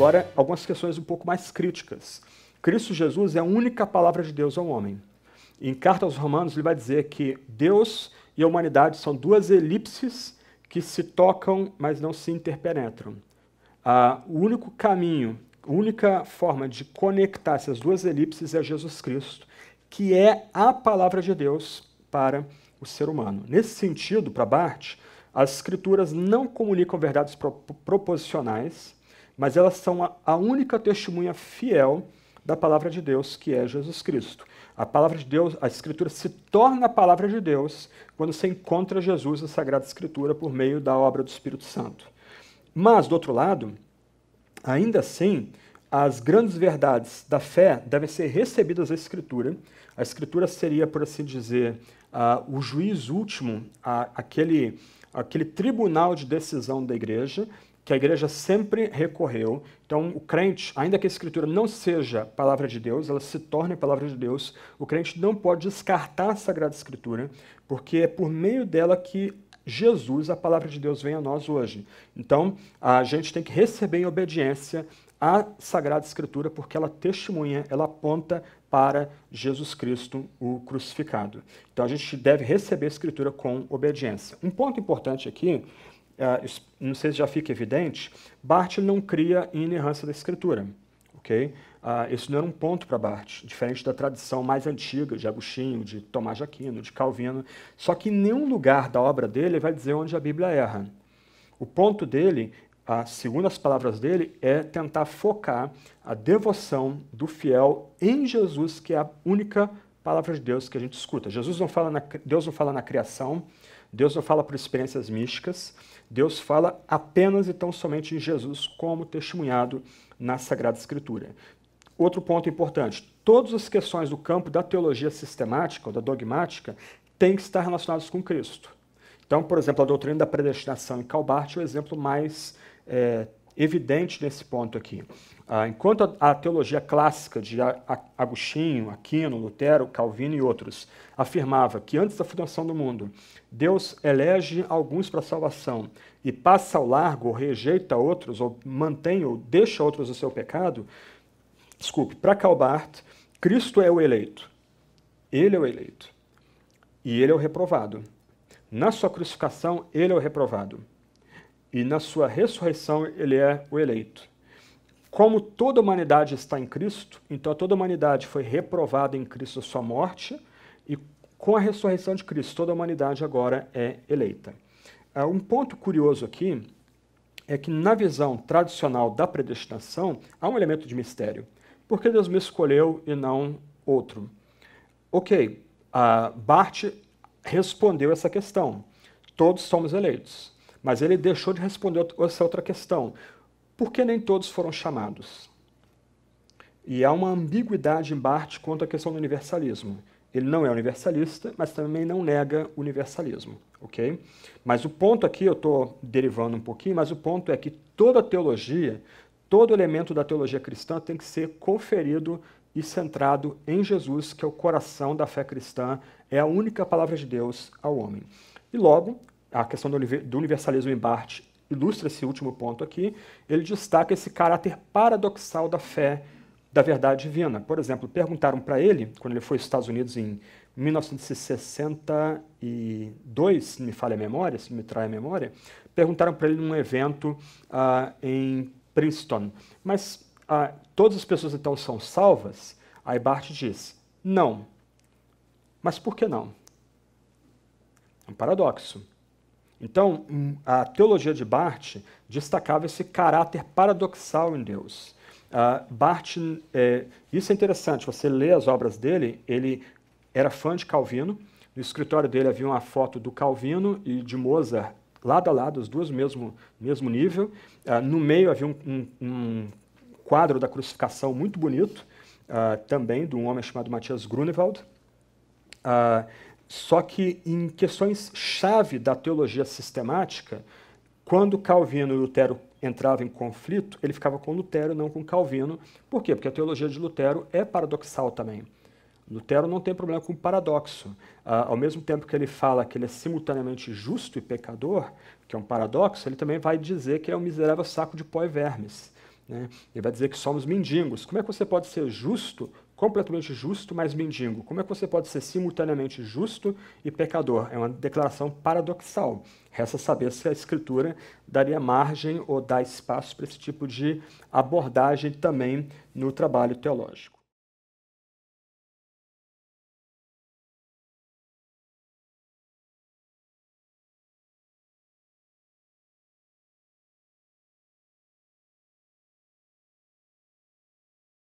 Agora, algumas questões um pouco mais críticas. Cristo Jesus é a única palavra de Deus ao homem. Em Carta aos Romanos, ele vai dizer que Deus e a humanidade são duas elipses que se tocam, mas não se interpenetram. Ah, o único caminho, a única forma de conectar essas duas elipses é Jesus Cristo, que é a palavra de Deus para o ser humano. Nesse sentido, para Barthes, as escrituras não comunicam verdades proposicionais, mas elas são a, a única testemunha fiel da palavra de Deus, que é Jesus Cristo. A palavra de Deus, a Escritura se torna a palavra de Deus quando se encontra Jesus na Sagrada Escritura por meio da obra do Espírito Santo. Mas, do outro lado, ainda assim, as grandes verdades da fé devem ser recebidas da Escritura. A Escritura seria, por assim dizer, uh, o juiz último, uh, aquele aquele tribunal de decisão da igreja, que a igreja sempre recorreu. Então, o crente, ainda que a escritura não seja palavra de Deus, ela se torne palavra de Deus, o crente não pode descartar a Sagrada Escritura, porque é por meio dela que Jesus, a palavra de Deus, vem a nós hoje. Então, a gente tem que receber em obediência a Sagrada Escritura, porque ela testemunha, ela aponta para Jesus Cristo, o crucificado. Então a gente deve receber a Escritura com obediência. Um ponto importante aqui, é, não sei se já fica evidente, Barth não cria inerrância da Escritura. Okay? Uh, isso não era um ponto para Barth, diferente da tradição mais antiga de Agostinho, de Tomás de Aquino, de Calvino. Só que em nenhum lugar da obra dele vai dizer onde a Bíblia erra. O ponto dele a, segundo as palavras dele, é tentar focar a devoção do fiel em Jesus, que é a única palavra de Deus que a gente escuta. Jesus não fala na, Deus não fala na criação, Deus não fala por experiências místicas, Deus fala apenas e tão somente em Jesus, como testemunhado na Sagrada Escritura. Outro ponto importante: todas as questões do campo da teologia sistemática ou da dogmática têm que estar relacionadas com Cristo. Então, por exemplo, a doutrina da predestinação em Calbart é o exemplo mais é, evidente nesse ponto aqui. Ah, enquanto a, a, teologia clássica de Agostinho, Aquino, Lutero, Calvino e outros afirmava que antes da fundação do mundo, Deus elege alguns para salvação e passa ao largo ou rejeita outros ou mantém ou deixa outros o seu pecado, desculpe, para Calbart, Cristo é o eleito. Ele é o eleito. E ele é o reprovado. Na sua crucificação, ele é o reprovado e na sua ressurreição ele é o eleito. Como toda a humanidade está em Cristo, então toda a humanidade foi reprovada em Cristo a sua morte, e com a ressurreição de Cristo, toda a humanidade agora é eleita. Ah, um ponto curioso aqui é que na visão tradicional da predestinação há um elemento de mistério. Por que Deus me escolheu e não outro? Ok, ah, Bart respondeu essa questão. Todos somos eleitos. Mas ele deixou de responder essa outra questão. Por que nem todos foram chamados? E há uma ambiguidade em Bart quanto à questão do universalismo. Ele não é universalista, mas também não nega universalismo, ok? Mas o ponto aqui, eu estou derivando um pouquinho, mas o ponto é que toda teologia, todo elemento da teologia cristã tem que ser conferido e centrado em Jesus, que é o coração da fé cristã, é a única palavra de Deus ao homem. E logo, a questão do universalismo em Barthes ilustra esse último ponto aqui, ele destaca esse caráter paradoxal da fé da verdade divina. Por exemplo, perguntaram para ele, quando ele foi aos Estados Unidos em 1962, se me falha a memória, se me trai a memória, perguntaram para ele num evento uh, em Princeton, mas uh, todas as pessoas então são salvas? Aí Barthes diz, não. Mas por que não? É um paradoxo. Então, hum, a teologia de Barth destacava esse caráter paradoxal em Deus. Uh, ah, Barth, é, isso é interessante, você lê as obras dele, ele era fã de Calvino, no escritório dele havia uma foto do Calvino e de Mozart lado a lado, as duas mesmo, mesmo nível. Uh, no meio havia um, um, um, quadro da crucificação muito bonito, uh, também de um homem chamado Matthias Grunewald. Uh, só que em questões chave da teologia sistemática, quando Calvino e Lutero entravam em conflito, ele ficava com Lutero e não com Calvino. Por quê? Porque a teologia de Lutero é paradoxal também. Lutero não tem problema com paradoxo. Ah, ao mesmo tempo que ele fala que ele é simultaneamente justo e pecador, que é um paradoxo, ele também vai dizer que é um miserável saco de pó e vermes. Né? Ele vai dizer que somos mendigos. Como é que você pode ser justo completamente justo, mas mendigo. Como é que você pode ser simultaneamente justo e pecador? É uma declaração paradoxal. Resta saber se a Escritura daria margem ou dá espaço para esse tipo de abordagem também no trabalho teológico.